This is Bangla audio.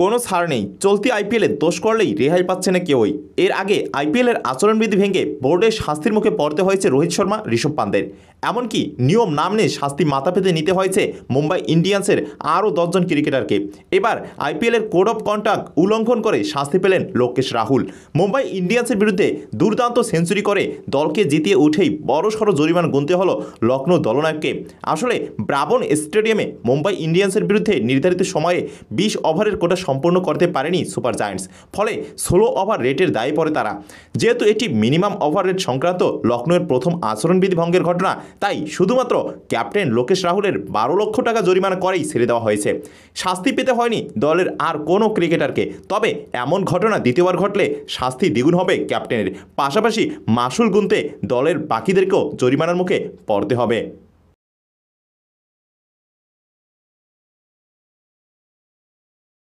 কোনো ছাড় নেই চলতি আইপিএলে দোষ করলেই রেহাই পাচ্ছে না কেউই এর আগে আইপিএলের আচরণবিধি ভেঙে বোর্ডের শাস্তির মুখে পড়তে হয়েছে রোহিত শর্মা ঋষভ পান্ডের এমনকি নিয়ম নাম নিয়ে শাস্তি মাথা পেতে নিতে হয়েছে মুম্বাই ইন্ডিয়ান্সের আরও দশজন ক্রিকেটারকে এবার আইপিএলের কোড অফ কন্ট্যাক্ট উল্লঙ্ঘন করে শাস্তি পেলেন লোকেশ রাহুল মুম্বাই ইন্ডিয়ান্সের বিরুদ্ধে দুর্দান্ত সেঞ্চুরি করে দলকে জিতিয়ে উঠেই বড়সড় জরিমান গুনতে হলো লখনৌ দলনায়ককে আসলে ব্রাবন স্টেডিয়ামে মুম্বাই ইন্ডিয়ান্সের বিরুদ্ধে নির্ধারিত সময়ে বিশ ওভারের কোটা সম্পূর্ণ করতে পারেনি সুপার জায়ান্টস ফলে ষোলো ওভার রেটের দায়ে পড়ে তারা যেহেতু এটি মিনিমাম ওভার রেট সংক্রান্ত লখনৌয়ের প্রথম আচরণবিধি ভঙ্গের ঘটনা তাই শুধুমাত্র ক্যাপ্টেন লোকেশ রাহুলের বারো লক্ষ টাকা জরিমানা করেই ছেড়ে দেওয়া হয়েছে শাস্তি পেতে হয়নি দলের আর কোনো ক্রিকেটারকে তবে এমন ঘটনা দ্বিতীয়বার ঘটলে শাস্তি দ্বিগুণ হবে ক্যাপ্টেনের পাশাপাশি মাসুল গুনতে দলের বাকিদেরকেও জরিমানার মুখে পড়তে হবে